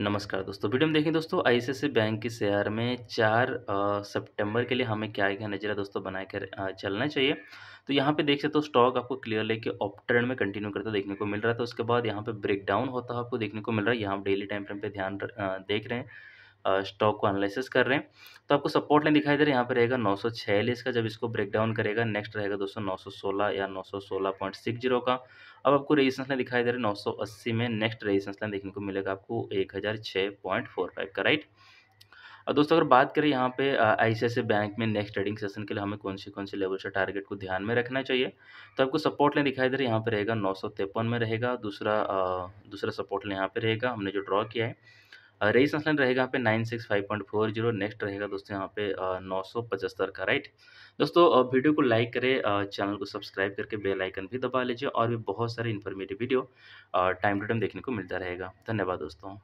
नमस्कार दोस्तों वीडियो में देखें दोस्तों सी बैंक के शेयर में चार सितंबर के लिए हमें क्या क्या नजरिया दोस्तों बनाए कर चलना चाहिए तो यहाँ पे देख सकते हो तो स्टॉक आपको क्लियर लेके ऑप ट्रेंड में कंटिन्यू करता देखने को मिल रहा है तो उसके बाद यहाँ पे ब्रेकडाउन होता है आपको देखने को मिल रहा है यहाँ डेली टाइम फ्रेम पर ध्यान देख रहे हैं स्टॉक को एनालिसिस कर रहे हैं तो आपको सपोर्ट लाइन दिखाई दे रही है यहाँ पर रहेगा नौ का जब इसको ब्रेक डाउन करेगा नेक्स्ट रहेगा दोस्तों नौ या नौ का अब आपको रेजिस्टेंस लाइन दिखाई दे रहा है नौ में नेक्स्ट रेजिस्टेंस लाइन देखने को मिलेगा आपको एक का राइट और दोस्तों अगर बात करें यहाँ पे आई बैंक में नेक्स्ट ट्रेडिंग सेशन के लिए हमें कौन से कौन से लेवल से टारगेट को ध्यान में रखना चाहिए तो आपको सपोर्ट लाइन दिखाई दे रही है यहाँ पे रहेगा नौ में रहेगा दूसरा दूसरा सपोर्ट लाइन यहाँ पे रहेगा हमने जो ड्रॉ किया है रेजिस्टेंस लाइन रहेगा यहाँ पे nine six five point four zero next रहेगा दोस्तों यहाँ पे नौ सौ पचहत्तर का राइट दोस्तों वीडियो को लाइक करें चैनल को सब्सक्राइब करके बेल आइकन भी दबा लीजिए और भी बहुत सारे informative video time to time देखने को मिलता रहेगा धन्यवाद दोस्तों